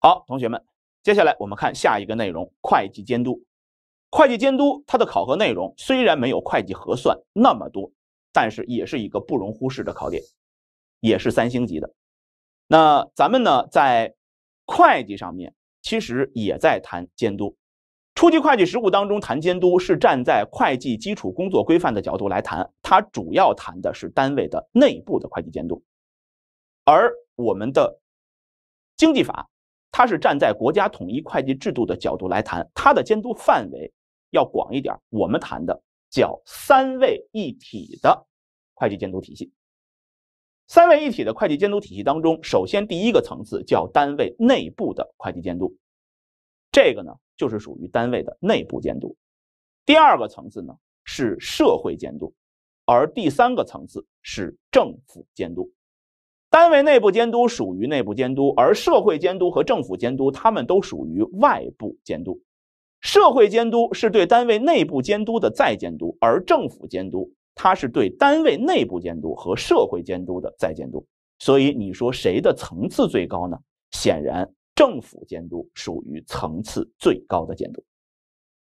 好，同学们，接下来我们看下一个内容——会计监督。会计监督它的考核内容虽然没有会计核算那么多，但是也是一个不容忽视的考点，也是三星级的。那咱们呢，在会计上面其实也在谈监督。初级会计实务当中谈监督，是站在会计基础工作规范的角度来谈，它主要谈的是单位的内部的会计监督，而我们的经济法。它是站在国家统一会计制度的角度来谈，它的监督范围要广一点。我们谈的叫三位一体的会计监督体系。三位一体的会计监督体系当中，首先第一个层次叫单位内部的会计监督，这个呢就是属于单位的内部监督。第二个层次呢是社会监督，而第三个层次是政府监督。单位内部监督属于内部监督，而社会监督和政府监督，他们都属于外部监督。社会监督是对单位内部监督的再监督，而政府监督它是对单位内部监督和社会监督的再监督。所以你说谁的层次最高呢？显然，政府监督属于层次最高的监督。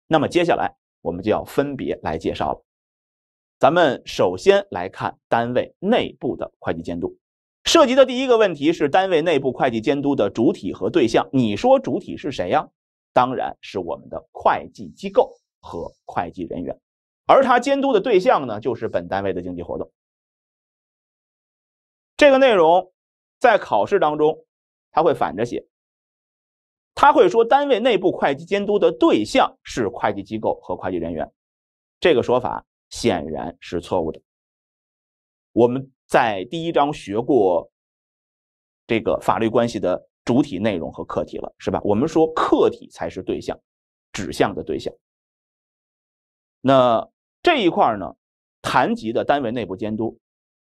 那么接下来我们就要分别来介绍了。咱们首先来看单位内部的会计监督。涉及的第一个问题是单位内部会计监督的主体和对象。你说主体是谁呀？当然是我们的会计机构和会计人员。而他监督的对象呢，就是本单位的经济活动。这个内容在考试当中，他会反着写。他会说单位内部会计监督的对象是会计机构和会计人员，这个说法显然是错误的。我们。在第一章学过这个法律关系的主体内容和客体了，是吧？我们说客体才是对象，指向的对象。那这一块呢，谈及的单位内部监督，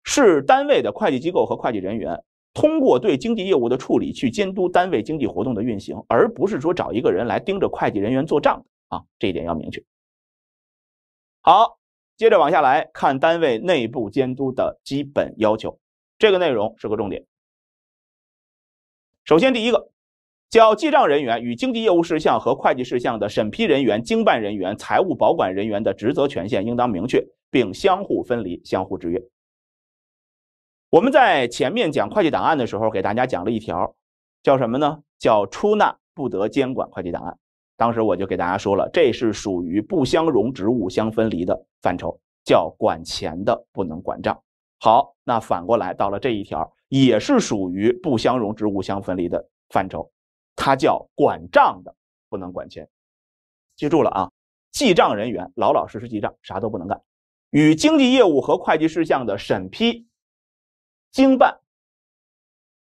是单位的会计机构和会计人员通过对经济业务的处理去监督单位经济活动的运行，而不是说找一个人来盯着会计人员做账啊，这一点要明确。好。接着往下来看单位内部监督的基本要求，这个内容是个重点。首先，第一个，叫记账人员与经济业务事项和会计事项的审批人员、经办人员、财务保管人员的职责权限应当明确，并相互分离、相互制约。我们在前面讲会计档案的时候，给大家讲了一条，叫什么呢？叫出纳不得监管会计档案。当时我就给大家说了，这是属于不相容植物相分离的范畴，叫管钱的不能管账。好，那反过来到了这一条，也是属于不相容植物相分离的范畴，它叫管账的不能管钱。记住了啊，记账人员老老实实记账，啥都不能干。与经济业务和会计事项的审批、经办、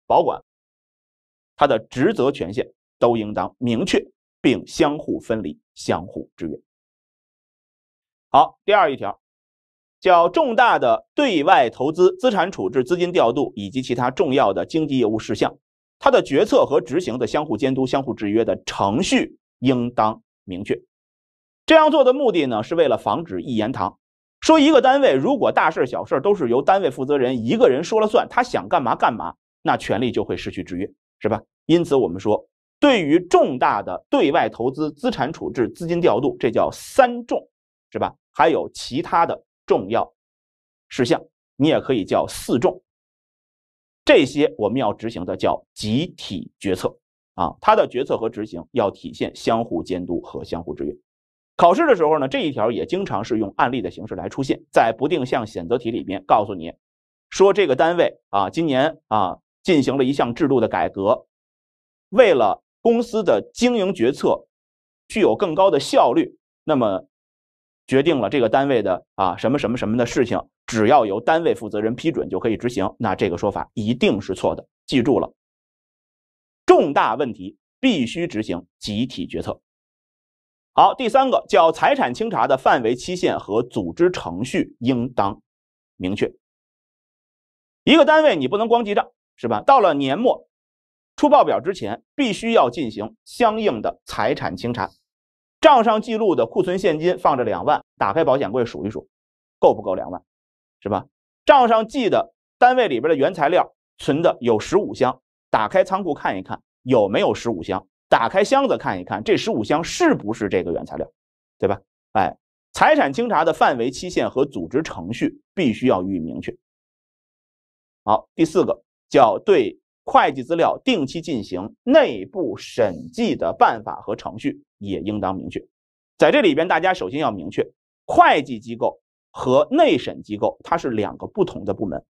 保管，它的职责权限都应当明确。并相互分离、相互制约。好，第二一条叫重大的对外投资、资产处置、资金调度以及其他重要的经济业务事项，它的决策和执行的相互监督、相互制约的程序应当明确。这样做的目的呢，是为了防止一言堂。说一个单位如果大事小事都是由单位负责人一个人说了算，他想干嘛干嘛，那权力就会失去制约，是吧？因此，我们说。对于重大的对外投资、资产处置、资金调度，这叫三重，是吧？还有其他的重要事项，你也可以叫四重。这些我们要执行的叫集体决策啊，它的决策和执行要体现相互监督和相互制约。考试的时候呢，这一条也经常是用案例的形式来出现在不定向选择题里边，告诉你说这个单位啊，今年啊进行了一项制度的改革，为了。公司的经营决策具有更高的效率，那么决定了这个单位的啊什么什么什么的事情，只要由单位负责人批准就可以执行。那这个说法一定是错的，记住了，重大问题必须执行集体决策。好，第三个叫财产清查的范围、期限和组织程序应当明确。一个单位你不能光记账是吧？到了年末。出报表之前，必须要进行相应的财产清查。账上记录的库存现金放着两万，打开保险柜数一数，够不够两万，是吧？账上记的单位里边的原材料存的有十五箱，打开仓库看一看有没有十五箱，打开箱子看一看这十五箱是不是这个原材料，对吧？哎，财产清查的范围、期限和组织程序必须要予以明确。好，第四个叫对。会计资料定期进行内部审计的办法和程序也应当明确。在这里边，大家首先要明确，会计机构和内审机构它是两个不同的部门。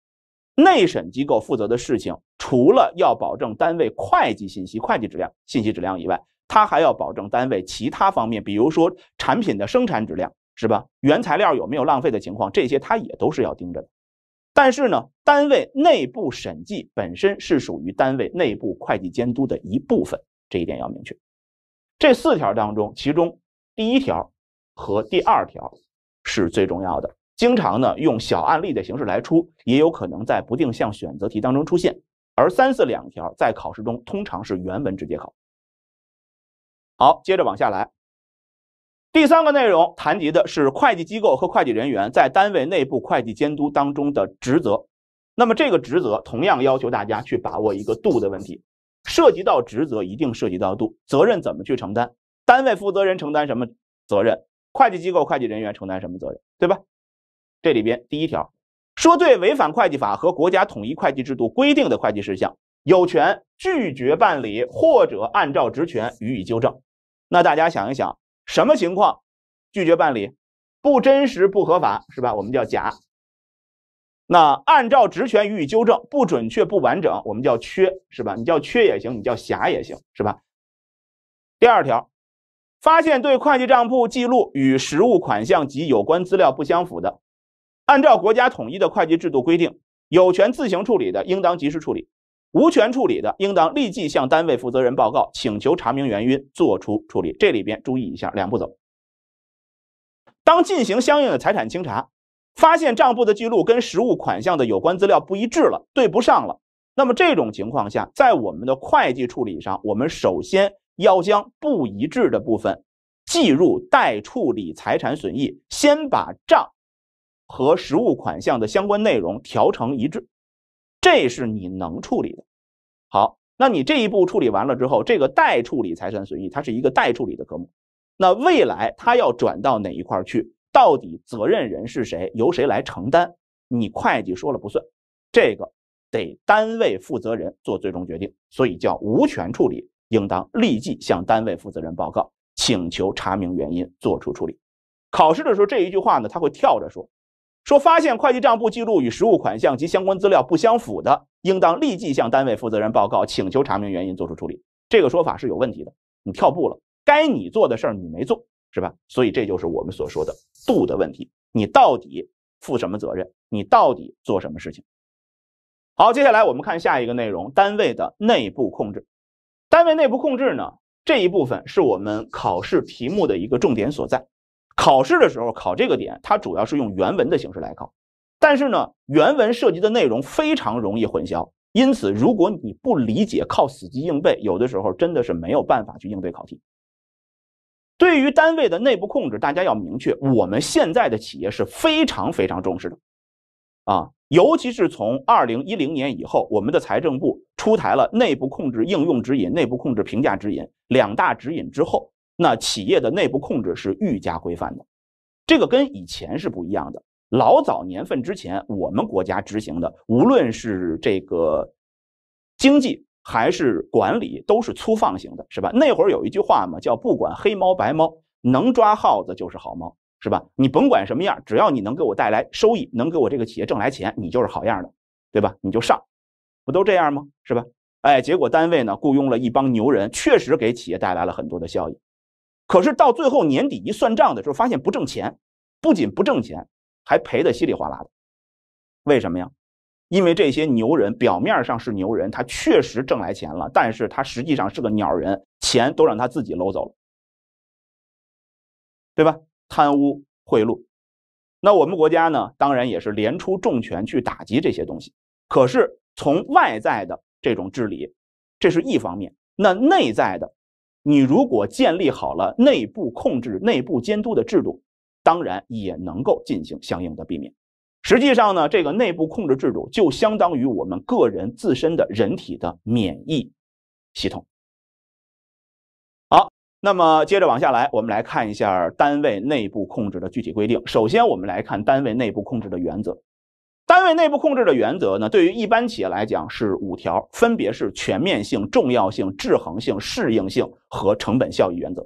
内审机构负责的事情，除了要保证单位会计信息会计质量信息质量以外，它还要保证单位其他方面，比如说产品的生产质量，是吧？原材料有没有浪费的情况，这些它也都是要盯着的。但是呢，单位内部审计本身是属于单位内部会计监督的一部分，这一点要明确。这四条当中，其中第一条和第二条是最重要的，经常呢用小案例的形式来出，也有可能在不定向选择题当中出现。而三四两条在考试中通常是原文直接考。好，接着往下来。第三个内容谈及的是会计机构和会计人员在单位内部会计监督当中的职责，那么这个职责同样要求大家去把握一个度的问题，涉及到职责一定涉及到度，责任怎么去承担？单位负责人承担什么责任？会计机构、会计人员承担什么责任？对吧？这里边第一条说，对违反会计法和国家统一会计制度规定的会计事项，有权拒绝办理或者按照职权予以纠正。那大家想一想。什么情况拒绝办理？不真实、不合法，是吧？我们叫假。那按照职权予以纠正，不准确、不完整，我们叫缺，是吧？你叫缺也行，你叫瑕也行，是吧？第二条，发现对会计账簿记录与实物款项及有关资料不相符的，按照国家统一的会计制度规定，有权自行处理的，应当及时处理。无权处理的，应当立即向单位负责人报告，请求查明原因，作出处理。这里边注意一下，两步走。当进行相应的财产清查，发现账簿的记录跟实物款项的有关资料不一致了，对不上了。那么这种情况下，在我们的会计处理上，我们首先要将不一致的部分计入待处理财产损益，先把账和实物款项的相关内容调成一致。这是你能处理的，好，那你这一步处理完了之后，这个待处理才算随意，它是一个待处理的科目，那未来它要转到哪一块儿去，到底责任人是谁，由谁来承担？你会计说了不算，这个得单位负责人做最终决定，所以叫无权处理，应当立即向单位负责人报告，请求查明原因，作出处理。考试的时候这一句话呢，他会跳着说。说发现会计账簿记录与实物款项及相关资料不相符的，应当立即向单位负责人报告，请求查明原因，作出处理。这个说法是有问题的，你跳步了，该你做的事儿你没做，是吧？所以这就是我们所说的度的问题。你到底负什么责任？你到底做什么事情？好，接下来我们看下一个内容，单位的内部控制。单位内部控制呢，这一部分是我们考试题目的一个重点所在。考试的时候考这个点，它主要是用原文的形式来考，但是呢，原文涉及的内容非常容易混淆，因此如果你不理解，靠死记硬背，有的时候真的是没有办法去应对考题。对于单位的内部控制，大家要明确，我们现在的企业是非常非常重视的，啊，尤其是从二零一零年以后，我们的财政部出台了内部控制应用指引、内部控制评价指引两大指引之后。那企业的内部控制是愈加规范的，这个跟以前是不一样的。老早年份之前，我们国家执行的，无论是这个经济还是管理，都是粗放型的，是吧？那会儿有一句话嘛，叫“不管黑猫白猫，能抓耗子就是好猫”，是吧？你甭管什么样，只要你能给我带来收益，能给我这个企业挣来钱，你就是好样的，对吧？你就上，不都这样吗？是吧？哎，结果单位呢雇佣了一帮牛人，确实给企业带来了很多的效益。可是到最后年底一算账的时候，发现不挣钱，不仅不挣钱，还赔得稀里哗啦的。为什么呀？因为这些牛人表面上是牛人，他确实挣来钱了，但是他实际上是个鸟人，钱都让他自己搂走了，对吧？贪污贿赂，那我们国家呢，当然也是连出重拳去打击这些东西。可是从外在的这种治理，这是一方面，那内在的。你如果建立好了内部控制、内部监督的制度，当然也能够进行相应的避免。实际上呢，这个内部控制制度就相当于我们个人自身的人体的免疫系统。好，那么接着往下来，我们来看一下单位内部控制的具体规定。首先，我们来看单位内部控制的原则。单位内部控制的原则呢？对于一般企业来讲是五条，分别是全面性、重要性、制衡性、适应性和成本效益原则；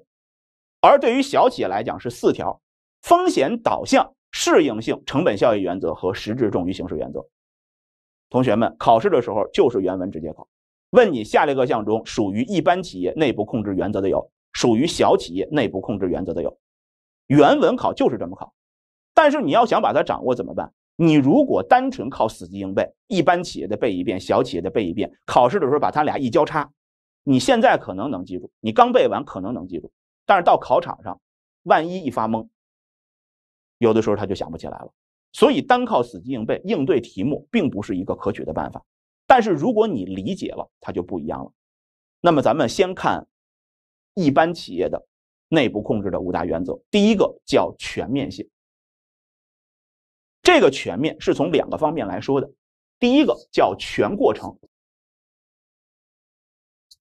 而对于小企业来讲是四条，风险导向、适应性、成本效益原则和实质重于形式原则。同学们，考试的时候就是原文直接考，问你下列各项中属于一般企业内部控制原则的有，属于小企业内部控制原则的有。原文考就是这么考，但是你要想把它掌握怎么办？你如果单纯靠死记硬背，一般企业的背一遍，小企业的背一遍，考试的时候把它俩一交叉，你现在可能能记住，你刚背完可能能记住，但是到考场上，万一一发懵，有的时候他就想不起来了。所以，单靠死记硬背应对题目并不是一个可取的办法。但是，如果你理解了，它就不一样了。那么，咱们先看一般企业的内部控制的五大原则，第一个叫全面性。这个全面是从两个方面来说的，第一个叫全过程，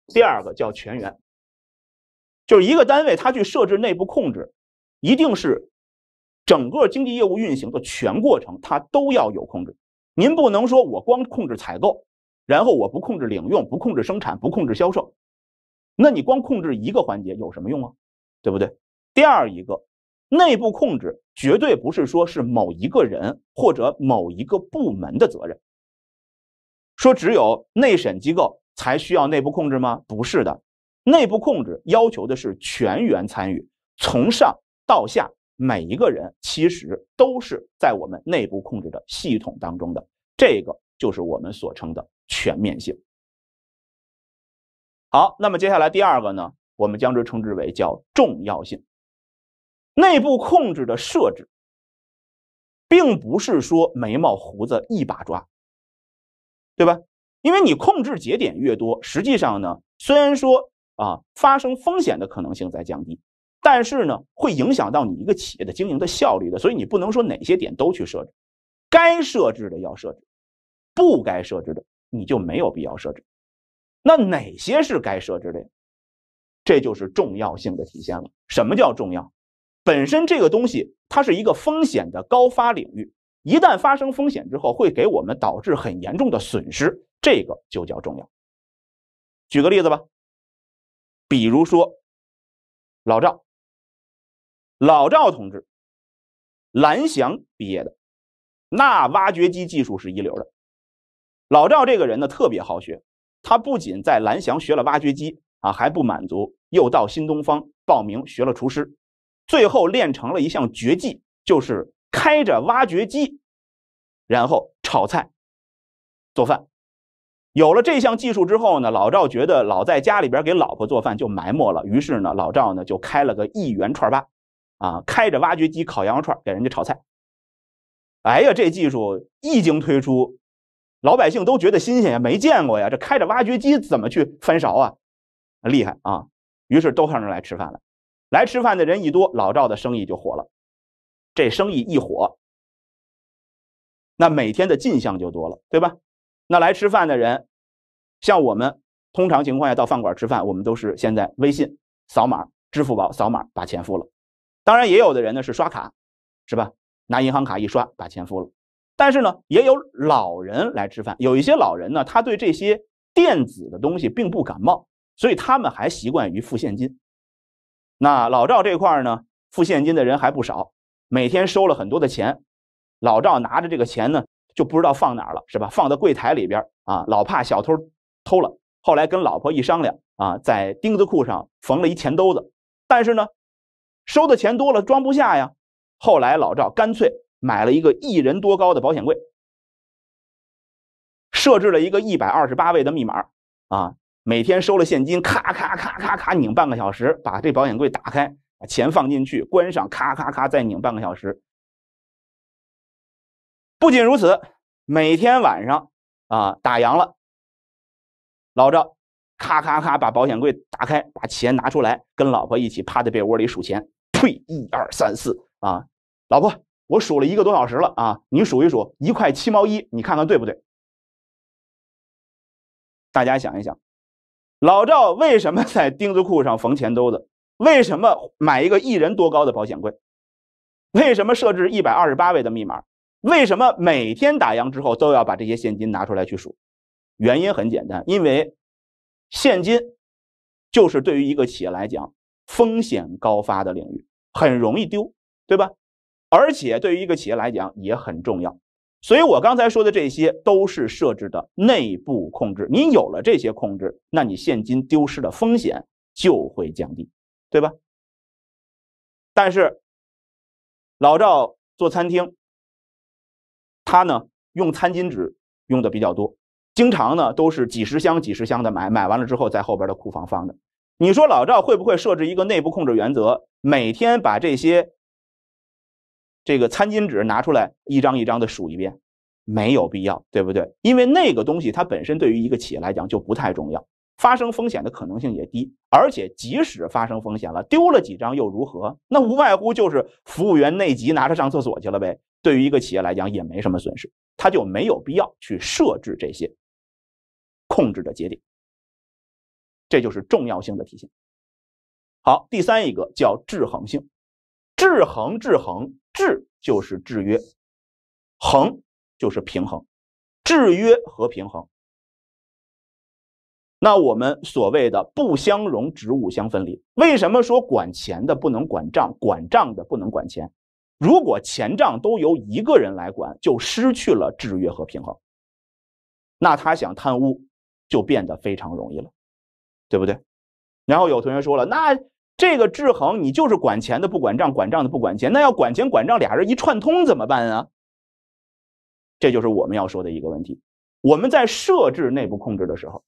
第二个叫全员。就是一个单位它去设置内部控制，一定是整个经济业务运行的全过程，它都要有控制。您不能说我光控制采购，然后我不控制领用，不控制生产，不控制销售，那你光控制一个环节有什么用啊？对不对？第二一个。内部控制绝对不是说是某一个人或者某一个部门的责任。说只有内审机构才需要内部控制吗？不是的，内部控制要求的是全员参与，从上到下，每一个人其实都是在我们内部控制的系统当中的，这个就是我们所称的全面性。好，那么接下来第二个呢，我们将之称之为叫重要性。内部控制的设置，并不是说眉毛胡子一把抓，对吧？因为你控制节点越多，实际上呢，虽然说啊发生风险的可能性在降低，但是呢，会影响到你一个企业的经营的效率的。所以你不能说哪些点都去设置，该设置的要设置，不该设置的你就没有必要设置。那哪些是该设置的？这就是重要性的体现了。什么叫重要？本身这个东西，它是一个风险的高发领域。一旦发生风险之后，会给我们导致很严重的损失。这个就叫重要。举个例子吧，比如说老赵，老赵同志，蓝翔毕业的，那挖掘机技术是一流的。老赵这个人呢，特别好学，他不仅在蓝翔学了挖掘机啊，还不满足，又到新东方报名学了厨师。最后练成了一项绝技，就是开着挖掘机，然后炒菜做饭。有了这项技术之后呢，老赵觉得老在家里边给老婆做饭就埋没了。于是呢，老赵呢就开了个一元串吧，啊，开着挖掘机烤羊肉串，给人家炒菜。哎呀，这技术一经推出，老百姓都觉得新鲜呀，没见过呀，这开着挖掘机怎么去翻勺啊？厉害啊！于是都上这来吃饭了。来吃饭的人一多，老赵的生意就火了。这生意一火，那每天的进项就多了，对吧？那来吃饭的人，像我们通常情况下到饭馆吃饭，我们都是现在微信扫码、支付宝扫码把钱付了。当然，也有的人呢是刷卡，是吧？拿银行卡一刷把钱付了。但是呢，也有老人来吃饭，有一些老人呢，他对这些电子的东西并不感冒，所以他们还习惯于付现金。那老赵这块呢，付现金的人还不少，每天收了很多的钱，老赵拿着这个钱呢，就不知道放哪儿了，是吧？放在柜台里边啊，老怕小偷偷了。后来跟老婆一商量啊，在钉子裤上缝了一钱兜子，但是呢，收的钱多了装不下呀。后来老赵干脆买了一个一人多高的保险柜，设置了一个一百二十八位的密码啊。每天收了现金，咔咔咔咔咔拧半个小时，把这保险柜打开，把钱放进去，关上，咔咔咔再拧半个小时。不仅如此，每天晚上，啊，打烊了，老赵，咔咔咔把保险柜打开，把钱拿出来，跟老婆一起趴在被窝里数钱，呸，一二三四，啊，老婆，我数了一个多小时了啊，你数一数，一块七毛一，你看看对不对？大家想一想。老赵为什么在钉子裤上缝钱兜子？为什么买一个一人多高的保险柜？为什么设置一百二十八位的密码？为什么每天打烊之后都要把这些现金拿出来去数？原因很简单，因为现金就是对于一个企业来讲风险高发的领域，很容易丢，对吧？而且对于一个企业来讲也很重要。所以，我刚才说的这些都是设置的内部控制。你有了这些控制，那你现金丢失的风险就会降低，对吧？但是，老赵做餐厅，他呢用餐巾纸用的比较多，经常呢都是几十箱、几十箱的买，买完了之后在后边的库房放着。你说老赵会不会设置一个内部控制原则，每天把这些？这个餐巾纸拿出来一张一张的数一遍，没有必要，对不对？因为那个东西它本身对于一个企业来讲就不太重要，发生风险的可能性也低，而且即使发生风险了，丢了几张又如何？那无外乎就是服务员内急拿着上厕所去了呗。对于一个企业来讲也没什么损失，它就没有必要去设置这些控制的节点。这就是重要性的体现。好，第三一个叫制衡性，制衡制衡。制就是制约，衡就是平衡，制约和平衡。那我们所谓的不相容职务相分离，为什么说管钱的不能管账，管账的不能管钱？如果钱账都由一个人来管，就失去了制约和平衡，那他想贪污就变得非常容易了，对不对？然后有同学说了，那。这个制衡，你就是管钱的不管账，管账的不管钱，那要管钱管账俩人一串通怎么办啊？这就是我们要说的一个问题。我们在设置内部控制的时候，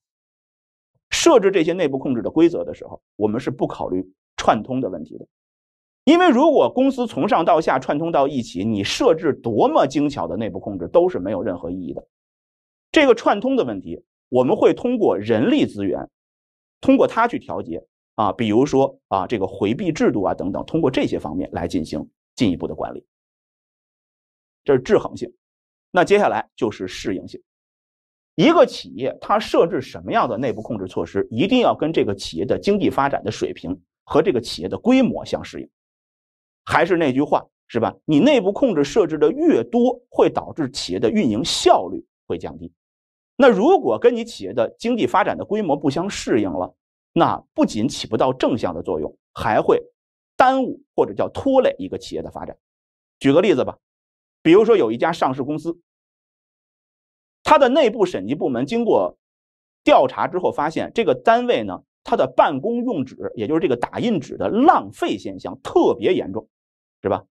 设置这些内部控制的规则的时候，我们是不考虑串通的问题的，因为如果公司从上到下串通到一起，你设置多么精巧的内部控制都是没有任何意义的。这个串通的问题，我们会通过人力资源，通过它去调节。啊，比如说啊，这个回避制度啊等等，通过这些方面来进行进一步的管理。这是制衡性。那接下来就是适应性。一个企业它设置什么样的内部控制措施，一定要跟这个企业的经济发展的水平和这个企业的规模相适应。还是那句话，是吧？你内部控制设置的越多，会导致企业的运营效率会降低。那如果跟你企业的经济发展的规模不相适应了。那不仅起不到正向的作用，还会耽误或者叫拖累一个企业的发展。举个例子吧，比如说有一家上市公司，它的内部审计部门经过调查之后发现，这个单位呢，它的办公用纸，也就是这个打印纸的浪费现象特别严重，是吧？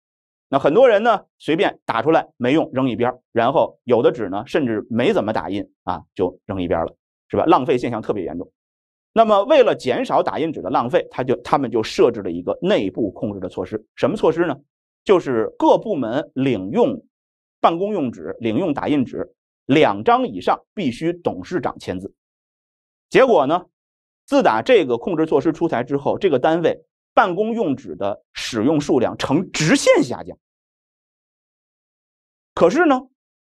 那很多人呢，随便打出来没用扔一边，然后有的纸呢，甚至没怎么打印啊，就扔一边了，是吧？浪费现象特别严重。那么，为了减少打印纸的浪费，他就他们就设置了一个内部控制的措施。什么措施呢？就是各部门领用办公用纸、领用打印纸两张以上必须董事长签字。结果呢，自打这个控制措施出台之后，这个单位办公用纸的使用数量呈直线下降。可是呢，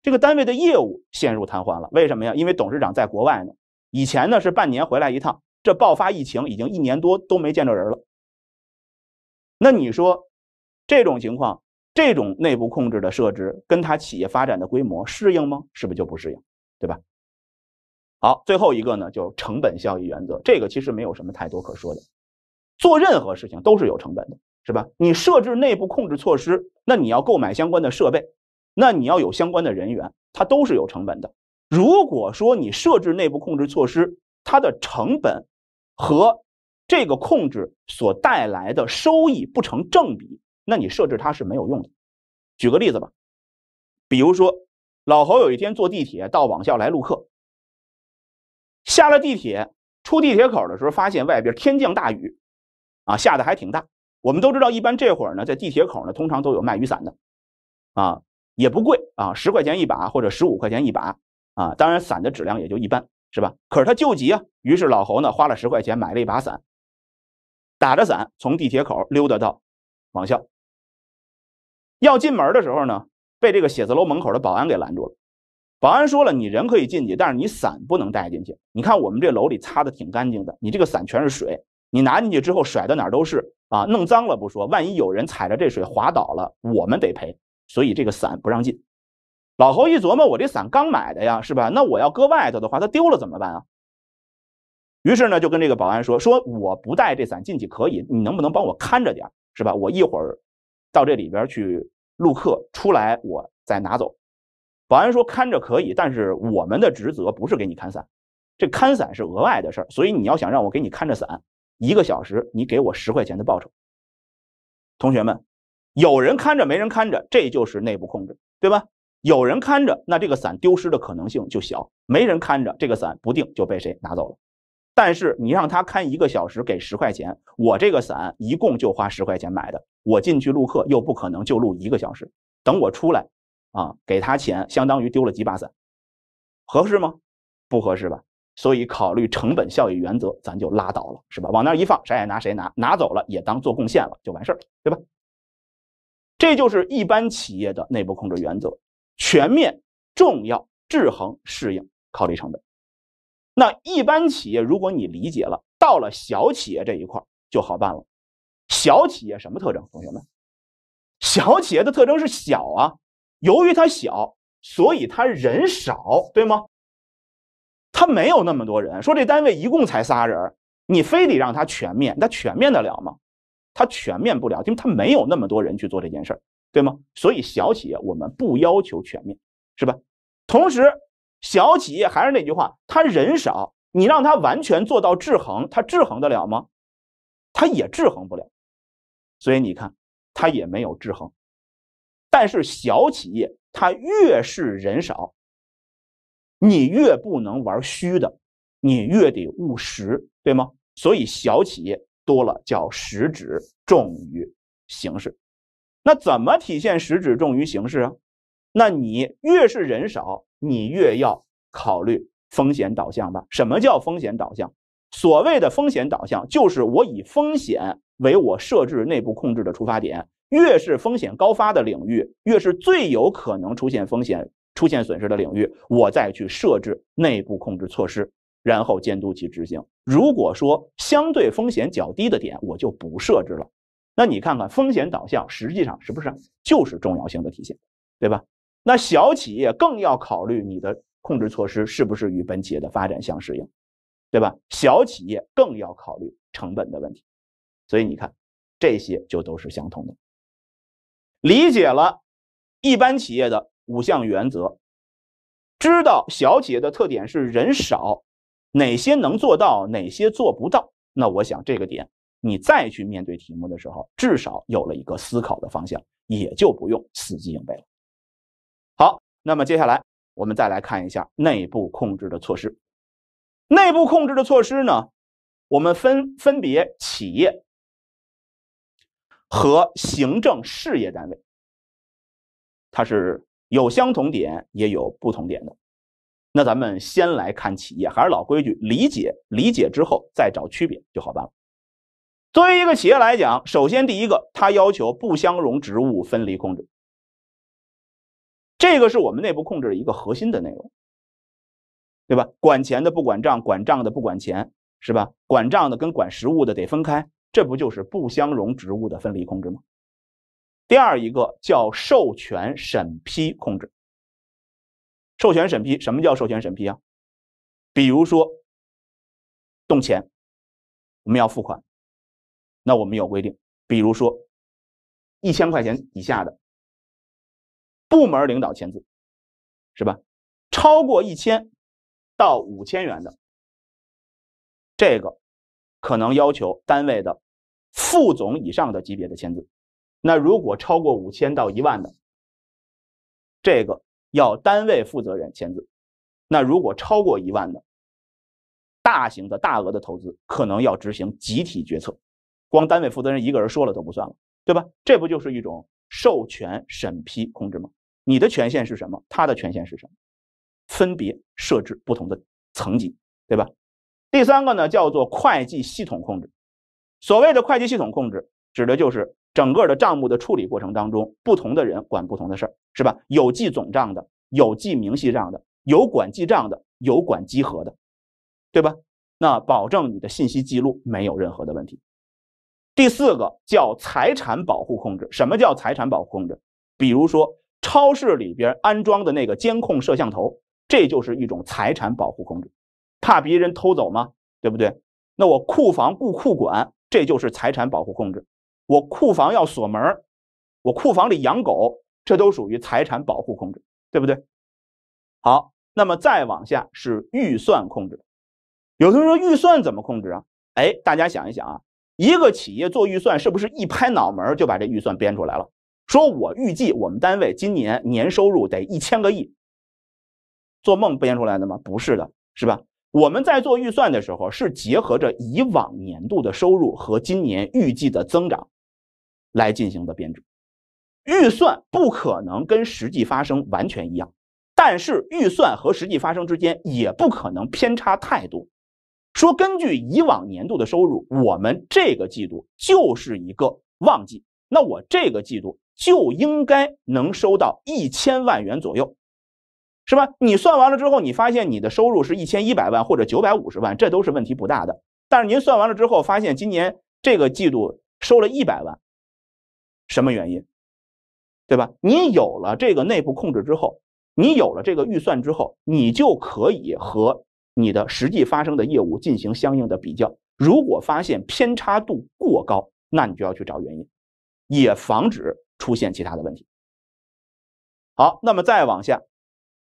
这个单位的业务陷入瘫痪了。为什么呀？因为董事长在国外呢，以前呢是半年回来一趟。这爆发疫情已经一年多都没见着人了，那你说这种情况，这种内部控制的设置跟它企业发展的规模适应吗？是不是就不适应？对吧？好，最后一个呢，就是成本效益原则，这个其实没有什么太多可说的，做任何事情都是有成本的，是吧？你设置内部控制措施，那你要购买相关的设备，那你要有相关的人员，它都是有成本的。如果说你设置内部控制措施，它的成本和这个控制所带来的收益不成正比，那你设置它是没有用的。举个例子吧，比如说老侯有一天坐地铁到网校来录课，下了地铁出地铁口的时候，发现外边天降大雨，啊，下的还挺大。我们都知道，一般这会儿呢，在地铁口呢，通常都有卖雨伞的，啊，也不贵啊，十块钱一把或者十五块钱一把，啊，当然伞的质量也就一般。是吧？可是他救急啊！于是老侯呢，花了十块钱买了一把伞，打着伞从地铁口溜达到网校。要进门的时候呢，被这个写字楼门口的保安给拦住了。保安说了：“你人可以进去，但是你伞不能带进去。你看我们这楼里擦的挺干净的，你这个伞全是水，你拿进去之后甩到哪都是啊，弄脏了不说，万一有人踩着这水滑倒了，我们得赔。所以这个伞不让进。”老侯一琢磨，我这伞刚买的呀，是吧？那我要搁外头的话，它丢了怎么办啊？于是呢，就跟这个保安说：“说我不带这伞进去可以，你能不能帮我看着点是吧？我一会儿到这里边去录课，出来我再拿走。”保安说：“看着可以，但是我们的职责不是给你看伞，这看伞是额外的事儿。所以你要想让我给你看着伞一个小时，你给我十块钱的报酬。”同学们，有人看着没人看着，这就是内部控制，对吧？有人看着，那这个伞丢失的可能性就小；没人看着，这个伞不定就被谁拿走了。但是你让他看一个小时给十块钱，我这个伞一共就花十块钱买的，我进去录课又不可能就录一个小时，等我出来，啊，给他钱，相当于丢了几把伞，合适吗？不合适吧。所以考虑成本效益原则，咱就拉倒了，是吧？往那一放，谁爱拿谁拿，拿走了也当做贡献了，就完事儿，对吧？这就是一般企业的内部控制原则。全面、重要、制衡、适应、考虑成本。那一般企业，如果你理解了，到了小企业这一块就好办了。小企业什么特征？同学们，小企业的特征是小啊。由于它小，所以它人少，对吗？它没有那么多人。说这单位一共才仨人，你非得让它全面，它全面得了吗？它全面不了，因为它没有那么多人去做这件事儿。对吗？所以小企业我们不要求全面，是吧？同时，小企业还是那句话，他人少，你让他完全做到制衡，他制衡得了吗？他也制衡不了，所以你看，他也没有制衡。但是小企业，他越是人少，你越不能玩虚的，你越得务实，对吗？所以小企业多了叫实质重于形式。那怎么体现实质重于形式啊？那你越是人少，你越要考虑风险导向吧？什么叫风险导向？所谓的风险导向，就是我以风险为我设置内部控制的出发点。越是风险高发的领域，越是最有可能出现风险、出现损失的领域，我再去设置内部控制措施，然后监督其执行。如果说相对风险较低的点，我就不设置了。那你看看风险导向实际上是不是就是重要性的体现，对吧？那小企业更要考虑你的控制措施是不是与本企业的发展相适应，对吧？小企业更要考虑成本的问题，所以你看这些就都是相通的。理解了一般企业的五项原则，知道小企业的特点是人少，哪些能做到，哪些做不到，那我想这个点。你再去面对题目的时候，至少有了一个思考的方向，也就不用死记硬背了。好，那么接下来我们再来看一下内部控制的措施。内部控制的措施呢，我们分分别企业和行政事业单位，它是有相同点，也有不同点的。那咱们先来看企业，还是老规矩，理解理解之后再找区别就好办了。作为一个企业来讲，首先第一个，它要求不相容职务分离控制，这个是我们内部控制的一个核心的内容，对吧？管钱的不管账，管账的不管钱，是吧？管账的跟管实物的得分开，这不就是不相容职务的分离控制吗？第二一个叫授权审批控制，授权审批什么叫授权审批啊？比如说动钱，我们要付款。那我们有规定，比如说，一千块钱以下的，部门领导签字，是吧？超过一千到五千元的，这个可能要求单位的副总以上的级别的签字。那如果超过五千到一万的，这个要单位负责人签字。那如果超过一万的，大型的大额的投资，可能要执行集体决策。光单位负责人一个人说了都不算了，对吧？这不就是一种授权审批控制吗？你的权限是什么？他的权限是什么？分别设置不同的层级，对吧？第三个呢，叫做会计系统控制。所谓的会计系统控制，指的就是整个的账目的处理过程当中，不同的人管不同的事儿，是吧？有记总账的，有记明细账的，有管记账的，有管稽核的，对吧？那保证你的信息记录没有任何的问题。第四个叫财产保护控制，什么叫财产保护控制？比如说超市里边安装的那个监控摄像头，这就是一种财产保护控制，怕别人偷走吗？对不对？那我库房雇库管，这就是财产保护控制。我库房要锁门，我库房里养狗，这都属于财产保护控制，对不对？好，那么再往下是预算控制。有同学说预算怎么控制啊？哎，大家想一想啊。一个企业做预算是不是一拍脑门就把这预算编出来了？说我预计我们单位今年年收入得一千个亿，做梦编出来的吗？不是的，是吧？我们在做预算的时候是结合着以往年度的收入和今年预计的增长来进行的编制。预算不可能跟实际发生完全一样，但是预算和实际发生之间也不可能偏差太多。说根据以往年度的收入，我们这个季度就是一个旺季，那我这个季度就应该能收到一千万元左右，是吧？你算完了之后，你发现你的收入是一千一百万或者九百五十万，这都是问题不大的。但是您算完了之后，发现今年这个季度收了一百万，什么原因？对吧？你有了这个内部控制之后，你有了这个预算之后，你就可以和。你的实际发生的业务进行相应的比较，如果发现偏差度过高，那你就要去找原因，也防止出现其他的问题。好，那么再往下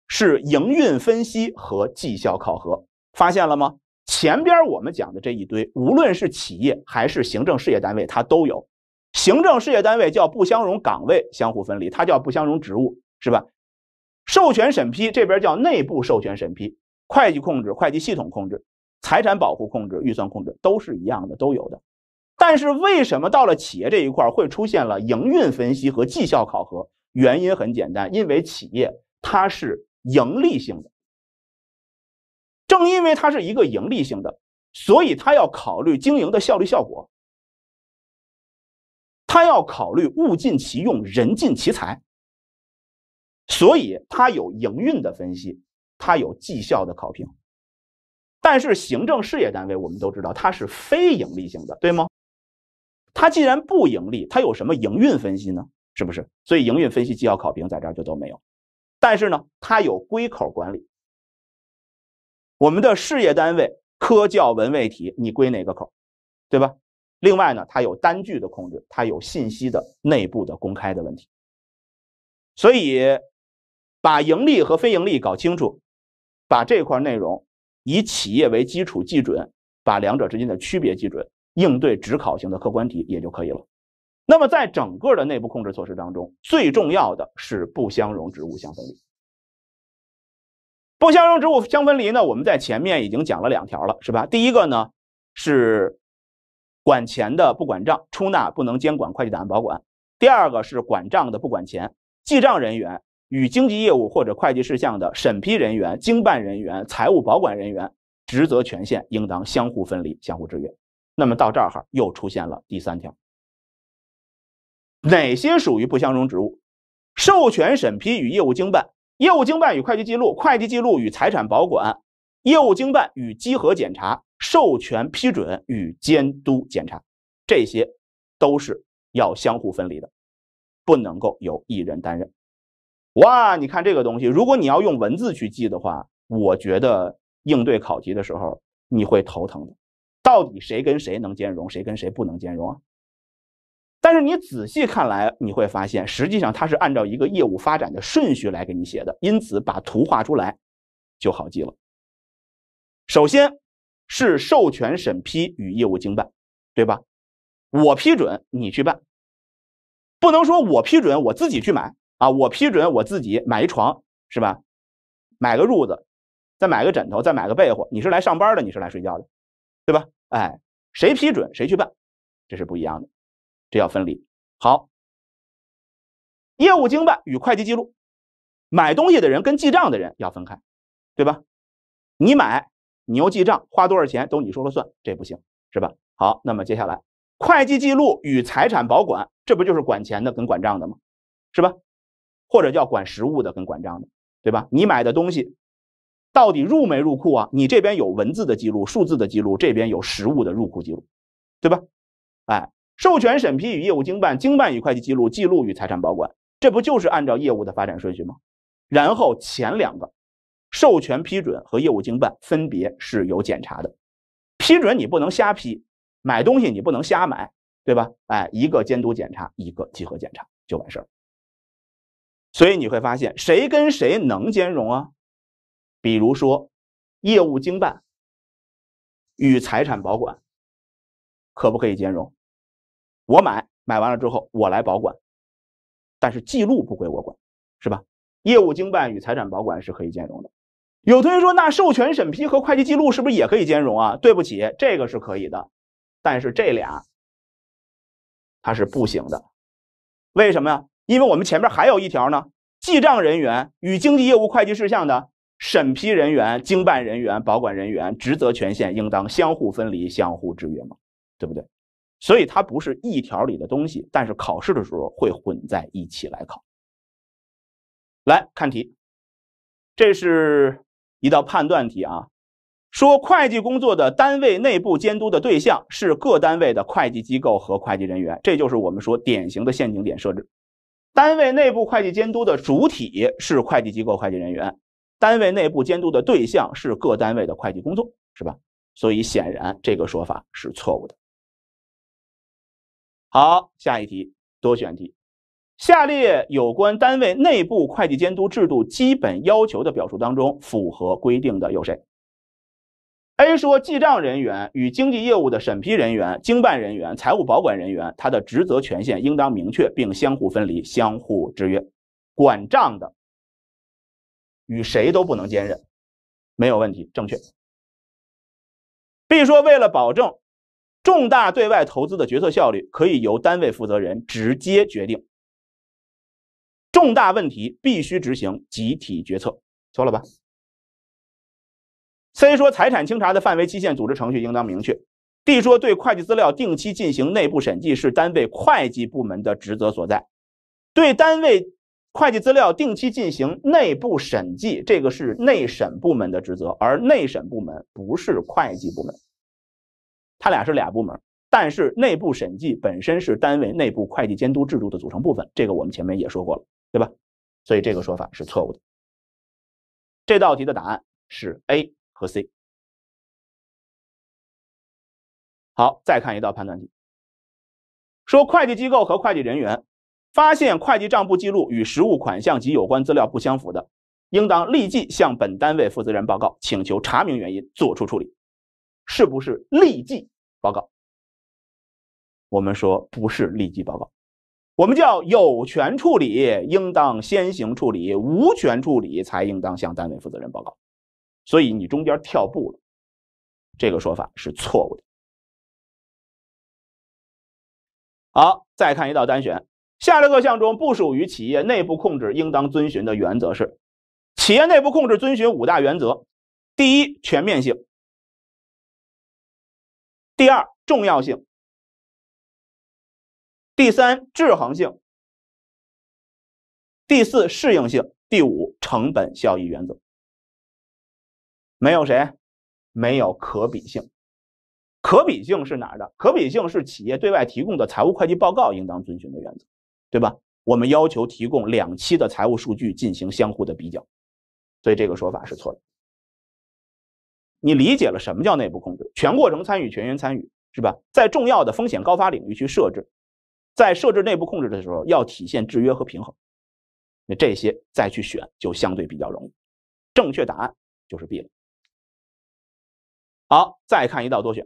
是营运分析和绩效考核，发现了吗？前边我们讲的这一堆，无论是企业还是行政事业单位，它都有。行政事业单位叫不相容岗位相互分离，它叫不相容职务，是吧？授权审批这边叫内部授权审批。会计控制、会计系统控制、财产保护控制、预算控制都是一样的，都有的。但是为什么到了企业这一块会出现了营运分析和绩效考核？原因很简单，因为企业它是盈利性的。正因为它是一个盈利性的，所以它要考虑经营的效率效果，它要考虑物尽其用、人尽其才，所以它有营运的分析。它有绩效的考评，但是行政事业单位我们都知道它是非盈利性的，对吗？它既然不盈利，它有什么营运分析呢？是不是？所以营运分析、绩效考评在这儿就都没有。但是呢，它有归口管理。我们的事业单位、科教文卫体，你归哪个口，对吧？另外呢，它有单据的控制，它有信息的内部的公开的问题。所以，把盈利和非盈利搞清楚。把这块内容以企业为基础记准，把两者之间的区别记准，应对职考型的客观题也就可以了。那么，在整个的内部控制措施当中，最重要的是不相容职务相分离。不相容职务相分离呢，我们在前面已经讲了两条了，是吧？第一个呢是管钱的不管账，出纳不能监管会计档案保管；第二个是管账的不管钱，记账人员。与经济业务或者会计事项的审批人员、经办人员、财务保管人员职责权限应当相互分离、相互制约。那么到这儿哈，又出现了第三条。哪些属于不相容职务？授权审批与业务经办，业务经办与会计记录，会计记录与财产保管，业务经办与稽核检查，授权批准与监督检查，这些都是要相互分离的，不能够由一人担任。哇，你看这个东西，如果你要用文字去记的话，我觉得应对考题的时候你会头疼的。到底谁跟谁能兼容，谁跟谁不能兼容？但是你仔细看来，你会发现，实际上它是按照一个业务发展的顺序来给你写的，因此把图画出来就好记了。首先是授权审批与业务经办，对吧？我批准你去办，不能说我批准我自己去买。啊，我批准我自己买一床是吧？买个褥子，再买个枕头，再买个被窝。你是来上班的，你是来睡觉的，对吧？哎，谁批准谁去办，这是不一样的，这要分离。好，业务经办与会计记录，买东西的人跟记账的人要分开，对吧？你买，你又记账，花多少钱都你说了算，这不行，是吧？好，那么接下来，会计记录与财产保管，这不就是管钱的跟管账的吗？是吧？或者叫管实物的跟管账的，对吧？你买的东西到底入没入库啊？你这边有文字的记录、数字的记录，这边有实物的入库记录，对吧？哎，授权审批与业务经办、经办与会计记录、记录与财产保管，这不就是按照业务的发展顺序吗？然后前两个，授权批准和业务经办分别是有检查的，批准你不能瞎批，买东西你不能瞎买，对吧？哎，一个监督检查，一个集合检查，就完事儿。所以你会发现，谁跟谁能兼容啊？比如说，业务经办与财产保管可不可以兼容？我买买完了之后，我来保管，但是记录不归我管，是吧？业务经办与财产保管是可以兼容的。有同学说，那授权审批和会计记录是不是也可以兼容啊？对不起，这个是可以的，但是这俩它是不行的，为什么呀？因为我们前面还有一条呢，记账人员与经济业务会计事项的审批人员、经办人员、保管人员职责权限应当相互分离、相互制约嘛，对不对？所以它不是一条里的东西，但是考试的时候会混在一起来考。来看题，这是一道判断题啊，说会计工作的单位内部监督的对象是各单位的会计机构和会计人员，这就是我们说典型的陷阱点设置。单位内部会计监督的主体是会计机构、会计人员，单位内部监督的对象是各单位的会计工作，是吧？所以显然这个说法是错误的。好，下一题，多选题。下列有关单位内部会计监督制度基本要求的表述当中，符合规定的有谁？A 说，记账人员与经济业务的审批人员、经办人员、财务保管人员，他的职责权限应当明确并相互分离、相互制约。管账的与谁都不能兼任，没有问题，正确。B 说，为了保证重大对外投资的决策效率，可以由单位负责人直接决定。重大问题必须执行集体决策，错了吧？C 说财产清查的范围、期限、组织程序应当明确。D 说对会计资料定期进行内部审计是单位会计部门的职责所在。对单位会计资料定期进行内部审计，这个是内审部门的职责，而内审部门不是会计部门，他俩是俩部门。但是内部审计本身是单位内部会计监督制度的组成部分，这个我们前面也说过了，对吧？所以这个说法是错误的。这道题的答案是 A。和 C，好，再看一道判断题，说会计机构和会计人员发现会计账簿记录与实物款项及有关资料不相符的，应当立即向本单位负责人报告，请求查明原因，作出处理。是不是立即报告？我们说不是立即报告，我们叫有权处理，应当先行处理，无权处理才应当向单位负责人报告。所以你中间跳步了，这个说法是错误的。好，再看一道单选。下列各项中不属于企业内部控制应当遵循的原则是？企业内部控制遵循五大原则：第一，全面性；第二，重要性；第三，制衡性；第四，适应性；第五，成本效益原则。没有谁，没有可比性。可比性是哪儿的？可比性是企业对外提供的财务会计报告应当遵循的原则，对吧？我们要求提供两期的财务数据进行相互的比较，所以这个说法是错的。你理解了什么叫内部控制？全过程参与，全员参与，是吧？在重要的风险高发领域去设置，在设置内部控制的时候要体现制约和平衡。那这些再去选就相对比较容易，正确答案就是 B 了。好，再看一道多选。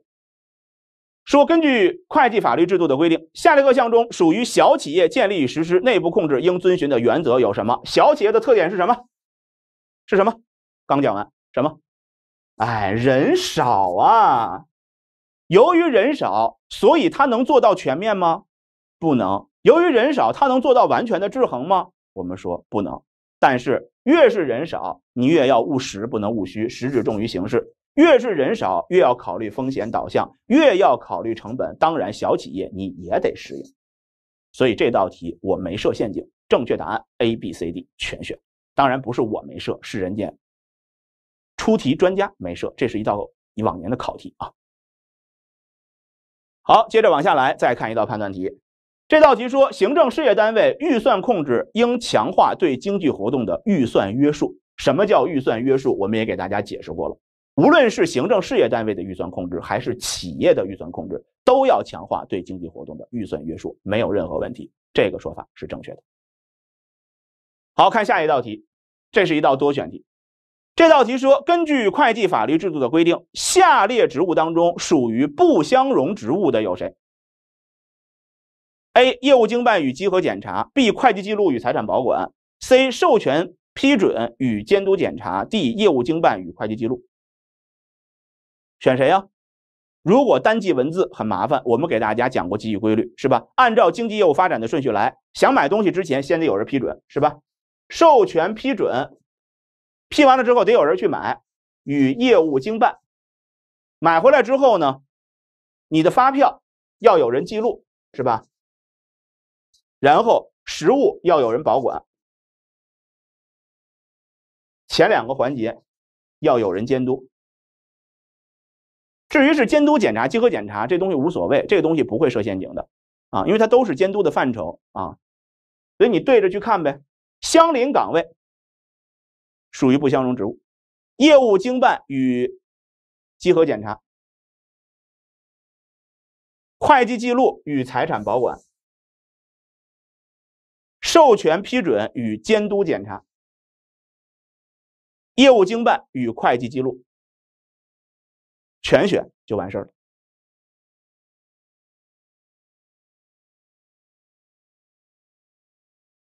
说根据会计法律制度的规定，下列各项中属于小企业建立与实施内部控制应遵循的原则有什么？小企业的特点是什么？是什么？刚讲完什么？哎，人少啊！由于人少，所以他能做到全面吗？不能。由于人少，他能做到完全的制衡吗？我们说不能。但是越是人少，你越要务实，不能务虚，实质重于形式。越是人少，越要考虑风险导向，越要考虑成本。当然，小企业你也得适应。所以这道题我没设陷阱，正确答案 A、B、C、D 全选。当然不是我没设，是人家出题专家没设。这是一道以往年的考题啊。好，接着往下来再看一道判断题。这道题说行政事业单位预算控制应强化对经济活动的预算约束。什么叫预算约束？我们也给大家解释过了。无论是行政事业单位的预算控制，还是企业的预算控制，都要强化对经济活动的预算约束，没有任何问题。这个说法是正确的。好看下一道题，这是一道多选题。这道题说，根据会计法律制度的规定，下列职务当中属于不相容职务的有谁？A. 业务经办与稽核检查；B. 会计记录与财产保管；C. 授权批准与监督检查；D. 业务经办与会计记录。选谁呀？如果单记文字很麻烦，我们给大家讲过记忆规律，是吧？按照经济业务发展的顺序来，想买东西之前，先得有人批准，是吧？授权批准，批完了之后得有人去买，与业务经办，买回来之后呢，你的发票要有人记录，是吧？然后实物要有人保管，前两个环节要有人监督。至于是监督检查、稽核检查，这东西无所谓，这个东西不会设陷阱的啊，因为它都是监督的范畴啊，所以你对着去看呗。相邻岗位属于不相容职务，业务经办与稽核检查，会计记录与财产保管，授权批准与监督检查，业务经办与会计记录。全选就完事儿了。